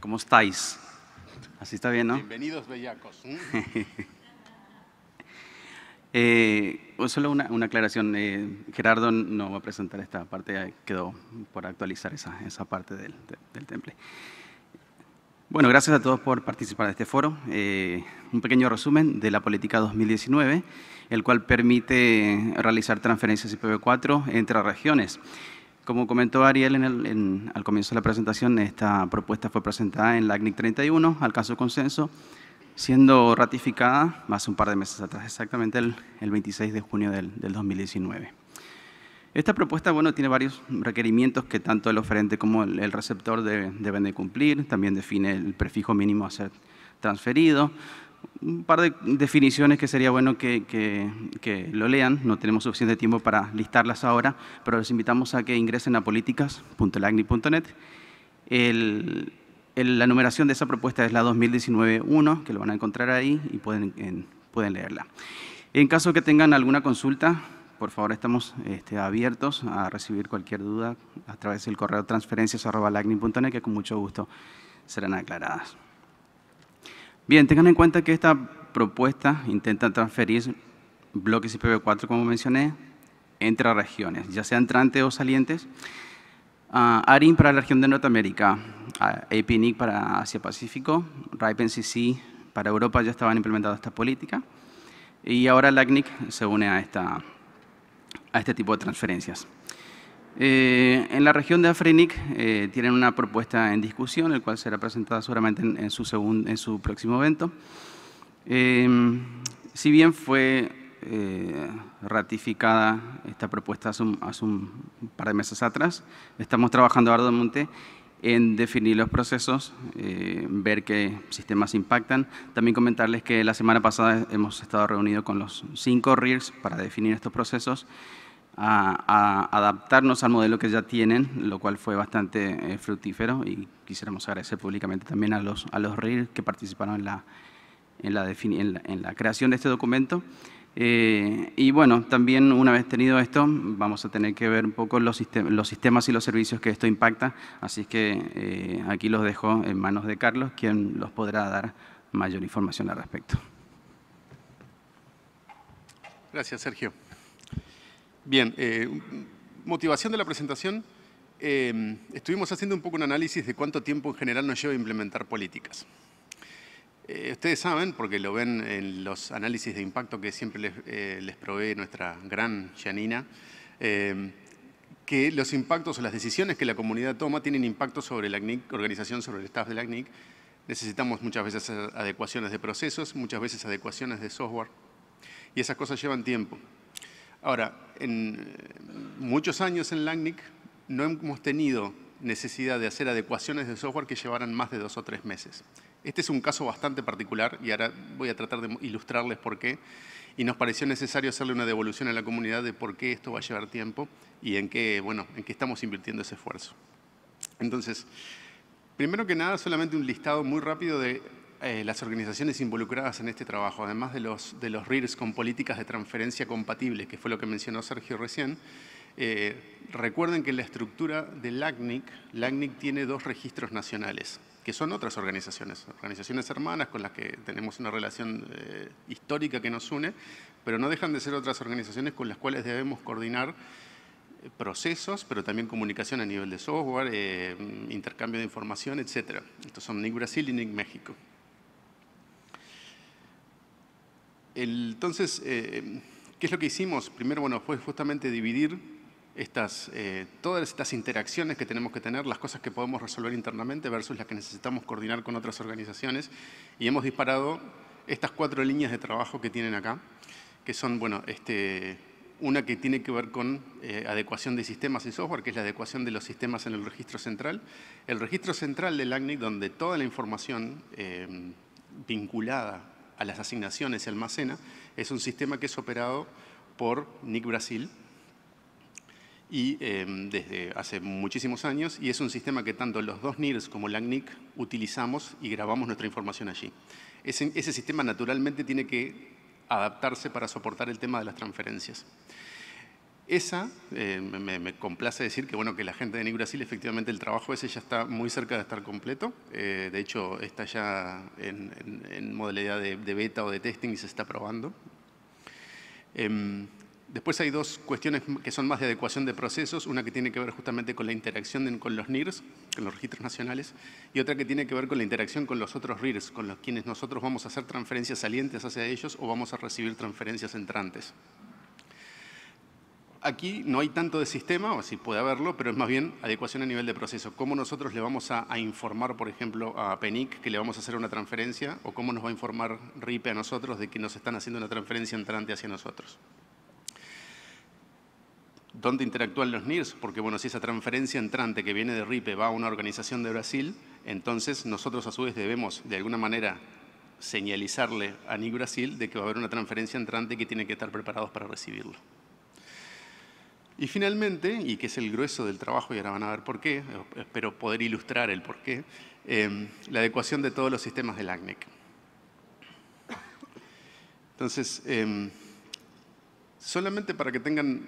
¿Cómo estáis? Así está bien, ¿no? Bienvenidos, bellacos. ¿eh? Eh, pues, solo una, una aclaración. Eh, Gerardo no va a presentar esta parte, quedó por actualizar esa, esa parte del, del temple. Bueno, gracias a todos por participar de este foro. Eh, un pequeño resumen de la política 2019, el cual permite realizar transferencias IPv4 entre regiones. Como comentó Ariel en al comienzo de la presentación, esta propuesta fue presentada en la ACNIC 31, alcanzó consenso siendo ratificada hace un par de meses atrás, exactamente el, el 26 de junio del, del, 2019. Esta propuesta bueno, tiene varios requerimientos que tanto el oferente como el, receptor deben de cumplir. También define el prefijo mínimo a ser transferido. Un par de definiciones que sería bueno que, que, lo lean. No tenemos suficiente tiempo para listarlas ahora, pero les invitamos a que ingresen a políticas.lagni.net. El, la numeración de esa propuesta es la 2019-1, que lo van a encontrar ahí y pueden, pueden leerla. En caso que tengan alguna consulta, por favor, estamos este, abiertos a recibir cualquier duda a través del correo transferencias.lagni.net, que con mucho gusto serán aclaradas. Bien, tengan en cuenta que esta propuesta intenta transferir bloques IPv4, como mencioné, entre regiones, ya sean entrantes o salientes, Uh, ah, ARIN para la región de Norteamérica, APNIC ah, para Asia-Pacífico, RIPE-NCC para Europa ya estaban implementadas estas políticas y ahora LACNIC se une a, esta, a este tipo de transferencias. Eh, en la región de Afrinic eh, tienen una propuesta en discusión, el cual será presentada seguramente en, su, en su, próximo evento. Eh, si bien fue eh, ratificada esta propuesta hace un, par de meses atrás. Estamos trabajando arduamente en definir los procesos, eh, ver qué sistemas impactan. También comentarles que la semana pasada hemos estado reunidos con los cinco RIRS para definir estos procesos, a, adaptarnos al modelo que ya tienen, lo cual fue bastante eh, fructífero y quisiéramos agradecer públicamente también a los, a los RIRS que participaron en la, en la, en la creación de este documento. Eh, y bueno, también una vez tenido esto, vamos a tener que ver un poco los, sistemas y los servicios que esto impacta. Así que eh, aquí los dejo en manos de Carlos, quien los podrá dar mayor información al respecto. Gracias, Sergio. Bien, eh, motivación de la presentación. estuvimos haciendo un poco un análisis de cuánto tiempo en general nos lleva a implementar políticas. Eh, ustedes saben, porque lo ven en los análisis de impacto que siempre les, eh, provee nuestra gran Janina, eh, que los impactos o las decisiones que la comunidad toma tienen impacto sobre la organización sobre el staff de la Necesitamos muchas veces adecuaciones de procesos, muchas veces adecuaciones de software, y esas cosas llevan tiempo. Ahora, en muchos años en LACNIC no hemos tenido necesidad de hacer adecuaciones de software que llevaran más de dos o tres meses. Este es un caso bastante particular y ahora voy a tratar de ilustrarles por qué. Y nos pareció necesario hacerle una devolución a la comunidad de por qué esto va a llevar tiempo y en qué, bueno, en qué estamos invirtiendo ese esfuerzo. Entonces, primero que nada, solamente un listado muy rápido de eh, las organizaciones involucradas en este trabajo, además de los, de los RIRS con políticas de transferencia compatibles, que fue lo que mencionó Sergio recién. Eh, recuerden que la estructura del LACNIC, LACNIC tiene dos registros nacionales, que son otras organizaciones, organizaciones hermanas con las que tenemos una relación eh, histórica que nos une, pero no dejan de ser otras organizaciones con las cuales debemos coordinar eh, procesos, pero también comunicación a nivel de software, eh, intercambio de información, etc. Estos son NIC Brasil y NIC México. entonces, ¿qué es lo que hicimos? Primero, bueno, fue justamente dividir estas, eh, todas estas interacciones que tenemos que tener, las cosas que podemos resolver internamente versus las que necesitamos coordinar con otras organizaciones. Y hemos disparado estas cuatro líneas de trabajo que tienen acá, que son, bueno, este, una que tiene que ver con eh, adecuación de sistemas y software, que es la adecuación de los sistemas en el registro central. El registro central del ACNIC, donde toda la información eh, vinculada a las asignaciones se almacena, es un sistema que es operado por NIC Brasil, y, em, desde hace muchísimos años y es un sistema que tanto los dos NIRS como la utilizamos y grabamos nuestra información allí. Ese, ese sistema naturalmente tiene que adaptarse para soportar el tema de las transferencias. Esa, em, me, complace decir que, bueno, que la gente de NIC Brasil, efectivamente, el trabajo ese ya está muy cerca de estar completo. Eh, de hecho, está ya en, modalidad de, beta o de testing y se está probando. Em, Después hay dos cuestiones que son más de adecuación de procesos, una que tiene que ver justamente con la interacción con los NIRS, con los registros nacionales, y otra que tiene que ver con la interacción con los otros RIRS, con los quienes nosotros vamos a hacer transferencias salientes hacia ellos o vamos a recibir transferencias entrantes. Aquí no hay tanto de sistema, o así puede haberlo, pero es más bien adecuación a nivel de proceso. Cómo nosotros le vamos a, a informar, por ejemplo, a PENIC que le vamos a hacer una transferencia, o cómo nos va a informar RIPE a nosotros de que nos están haciendo una transferencia entrante hacia nosotros dónde interactúan los NIRS, porque bueno, si esa transferencia entrante que viene de RIPE va a una organización de Brasil, entonces nosotros a su vez debemos de alguna manera señalizarle a NIC Brasil de que va a haber una transferencia entrante que tiene que estar preparados para recibirlo. Y finalmente, y que es el grueso del trabajo, y ahora van a ver por qué, espero poder ilustrar el por qué, em, la adecuación de todos los sistemas del ACNEC. Entonces, em, Solamente para que tengan,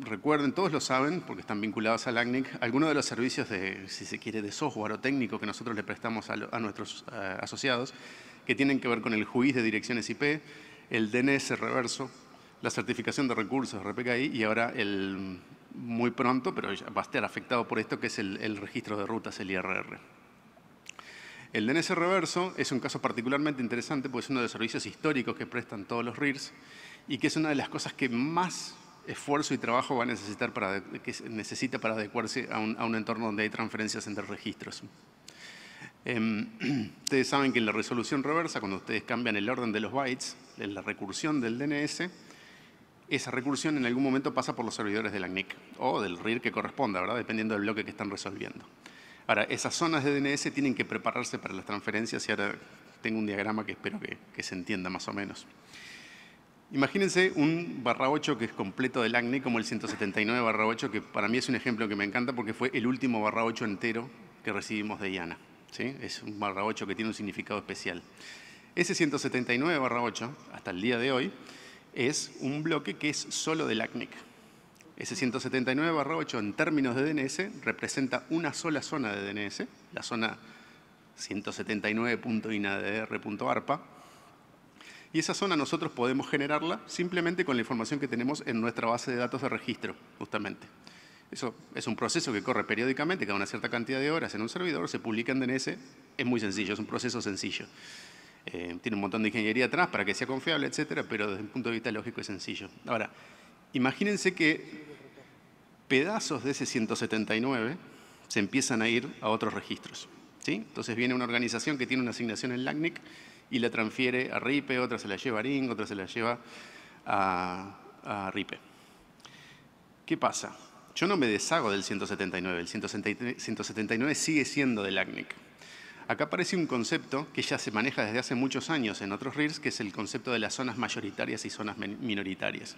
recuerden, todos lo saben porque están vinculados al ACNIC, algunos de los servicios de, si se quiere, de software o técnico que nosotros le prestamos a, nuestros eh, asociados, que tienen que ver con el juiz de direcciones IP, el DNS reverso, la certificación de recursos RPKI y ahora el, muy pronto, pero va a estar afectado por esto, que es el, el registro de rutas, el IRR. El DNS reverso es un caso particularmente interesante porque es uno de los servicios históricos que prestan todos los RIRS y que es una de las cosas que más esfuerzo y trabajo va a necesitar para, que necesita para adecuarse a un, entorno donde hay transferencias entre registros. Em, ustedes saben que en la resolución reversa, cuando ustedes cambian el orden de los bytes, en la recursión del DNS, esa recursión en algún momento pasa por los servidores de la NIC o del RIR que corresponda, ¿verdad? dependiendo del bloque que están resolviendo. Para esas zonas de DNS tienen que prepararse para las transferencias y ahora tengo un diagrama que espero que, se entienda más o menos. Imagínense un barra 8 que es completo del ACNE, como el 179 barra 8, que para mí es un ejemplo que me encanta porque fue el último barra 8 entero que recibimos de IANA. ¿sí? Es un barra 8 que tiene un significado especial. Ese 179 barra 8, hasta el día de hoy, es un bloque que es solo del ACNIC. Ese 179 8 en términos de DNS representa una sola zona de DNS, la zona 179.inadr.arpa. Y esa zona nosotros podemos generarla simplemente con la información que tenemos en nuestra base de datos de registro, justamente. Eso es un proceso que corre periódicamente, cada una cierta cantidad de horas en un servidor, se publica en DNS, es muy sencillo, es un proceso sencillo. Eh, tiene un montón de ingeniería atrás para que sea confiable, etcétera, pero desde un punto de vista lógico es sencillo. Ahora, Imagínense que pedazos de ese 179 se empiezan a ir a otros registros. ¿sí? Entonces viene una organización que tiene una asignación en LACNIC y la transfiere a RIPE, otra se la lleva a RING, otra se la lleva a, RIPE. ¿Qué pasa? Yo no me deshago del 179, el 179 sigue siendo de LACNIC. Acá aparece un concepto que ya se maneja desde hace muchos años en otros RIRS, que es el concepto de las zonas mayoritarias y zonas minoritarias.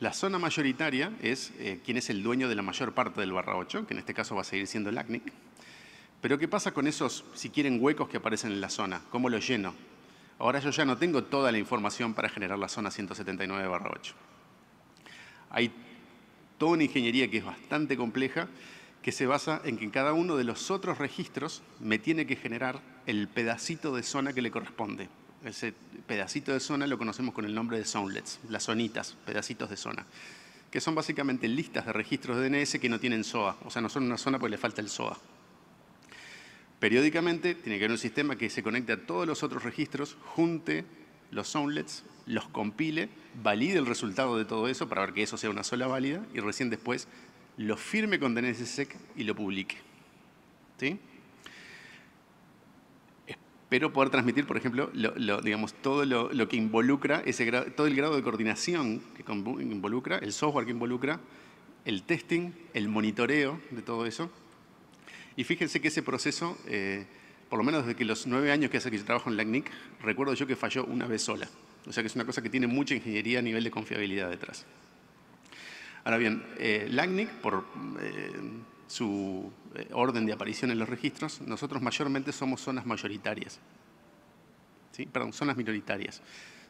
La zona mayoritaria es eh, quien es el dueño de la mayor parte del barra 8, que en este caso va a seguir siendo el ACNIC. Pero ¿qué pasa con esos, si quieren, huecos que aparecen en la zona? ¿Cómo los lleno? Ahora yo ya no tengo toda la información para generar la zona 179 barra 8. Hay toda una ingeniería que es bastante compleja que se basa en que cada uno de los otros registros me tiene que generar el pedacito de zona que le corresponde. Ese pedacito de zona lo conocemos con el nombre de zonelets las zonitas, pedacitos de zona, que son básicamente listas de registros de DNS que no tienen SOA, o sea, no son una zona porque le falta el SOA. Periódicamente tiene que haber un sistema que se conecte a todos los otros registros, junte los zonelets los compile, valide el resultado de todo eso para ver que eso sea una sola válida y recién después lo firme con DNSSEC y lo publique. ¿Sí? pero poder transmitir, por ejemplo, digamos, todo lo, que involucra, ese todo el grado de coordinación que involucra, el software que involucra, el testing, el monitoreo de todo eso. Y fíjense que ese proceso, eh, por lo menos desde que los nueve años que hace que yo trabajo en LACNIC, recuerdo yo que falló una vez sola. O sea que es una cosa que tiene mucha ingeniería a nivel de confiabilidad detrás. Ahora bien, eh, LACNIC, por eh, su eh, orden de aparición en los registros, nosotros mayormente somos zonas mayoritarias. ¿Sí? Perdón, zonas minoritarias.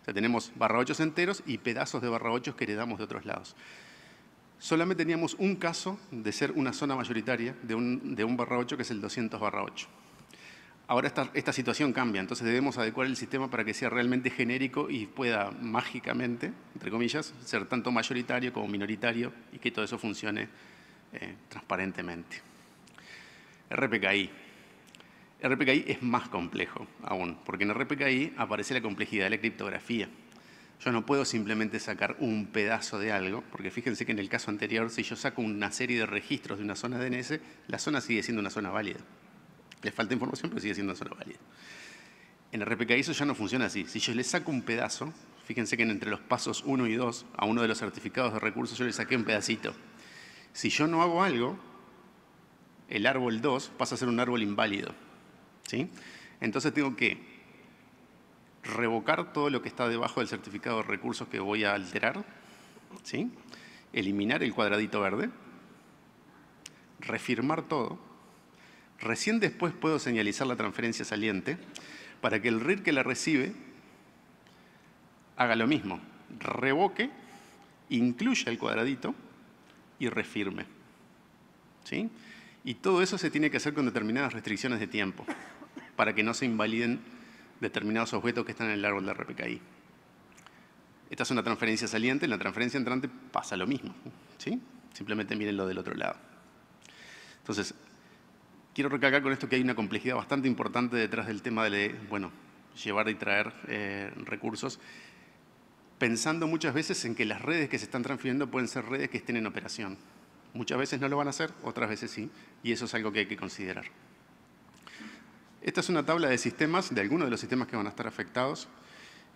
O sea, tenemos barra 8 enteros y pedazos de barra 8 que heredamos de otros lados. Solamente teníamos un caso de ser una zona mayoritaria de un, de un barra 8, que es el 200 barra 8. Ahora esta, situación cambia, entonces debemos adecuar el sistema para que sea realmente genérico y pueda mágicamente, entre comillas, ser tanto mayoritario como minoritario y que todo eso funcione eh, transparentemente. RPKI. RPKI es más complejo aún, porque en RPKI aparece la complejidad de la criptografía. Yo no puedo simplemente sacar un pedazo de algo, porque fíjense que en el caso anterior, si yo saco una serie de registros de una zona DNS, la zona sigue siendo una zona válida. Le falta información, pero sigue siendo solo válido. En el eso ya no funciona así. Si yo le saco un pedazo, fíjense que entre los pasos 1 y 2, a uno de los certificados de recursos yo le saqué un pedacito. Si yo no hago algo, el árbol 2 pasa a ser un árbol inválido. ¿sí? Entonces tengo que revocar todo lo que está debajo del certificado de recursos que voy a alterar, ¿sí? eliminar el cuadradito verde, refirmar todo, Recién después puedo señalizar la transferencia saliente para que el RIR que la recibe haga lo mismo, revoque, incluya el cuadradito y refirme. ¿Sí? Y todo eso se tiene que hacer con determinadas restricciones de tiempo para que no se invaliden determinados objetos que están en el árbol de RPKI. Esta es una transferencia saliente, en la transferencia entrante pasa lo mismo. ¿sí? Simplemente miren lo del otro lado. Entonces, Quiero recalcar con esto que hay una complejidad bastante importante detrás del tema de, bueno, llevar y traer eh, recursos, pensando muchas veces en que las redes que se están transfiriendo pueden ser redes que estén en operación. Muchas veces no lo van a hacer, otras veces sí, y eso es algo que hay que considerar. Esta es una tabla de sistemas, de algunos de los sistemas que van a estar afectados.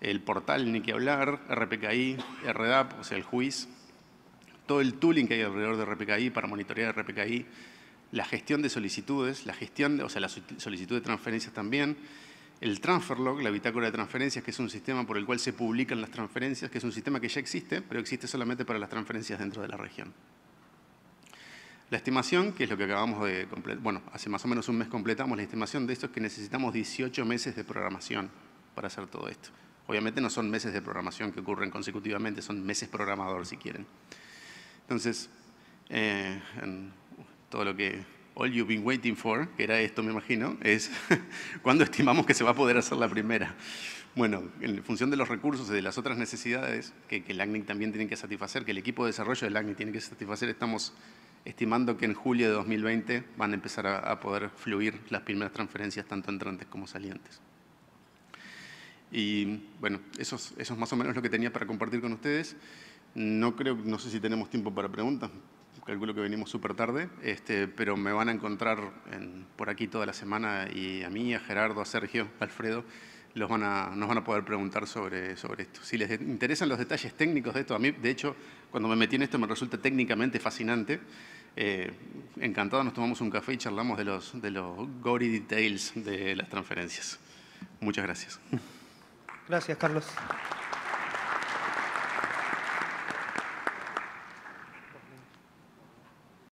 El portal, ni que hablar, RPKI, RDAP, o sea, el Juiz todo el tooling que hay alrededor de RPKI para monitorear RPKI, la gestión de solicitudes, la gestión, o sea, la solicitud de transferencias también, el transfer log, la bitácora de transferencias, que es un sistema por el cual se publican las transferencias, que es un sistema que ya existe, pero existe solamente para las transferencias dentro de la región. La estimación, que es lo que acabamos de completar, bueno, hace más o menos un mes completamos la estimación de esto, es que necesitamos 18 meses de programación para hacer todo esto. Obviamente no son meses de programación que ocurren consecutivamente, son meses programador si quieren. Entonces, eh, en todo lo que all you've been waiting for, que era esto me imagino, es cuándo estimamos que se va a poder hacer la primera. Bueno, en función de los recursos y de las otras necesidades que, el ACNIC también tiene que satisfacer, que el equipo de desarrollo del ACNIC tiene que satisfacer, estamos estimando que en julio de 2020 van a empezar a, poder fluir las primeras transferencias, tanto entrantes como salientes. Y bueno, eso eso es más o menos lo que tenía para compartir con ustedes. No creo, no sé si tenemos tiempo para preguntas calculo que venimos súper tarde, este, pero me van a encontrar por aquí toda la semana y a mí, a Gerardo, a Sergio, a Alfredo, los van a, nos van a poder preguntar sobre, sobre esto. Si les interesan los detalles técnicos de esto, a mí, de hecho, cuando me metí en esto me resulta técnicamente fascinante. Eh, encantado, nos tomamos un café y charlamos de los, de los gory details de las transferencias. Muchas gracias. Gracias, Carlos.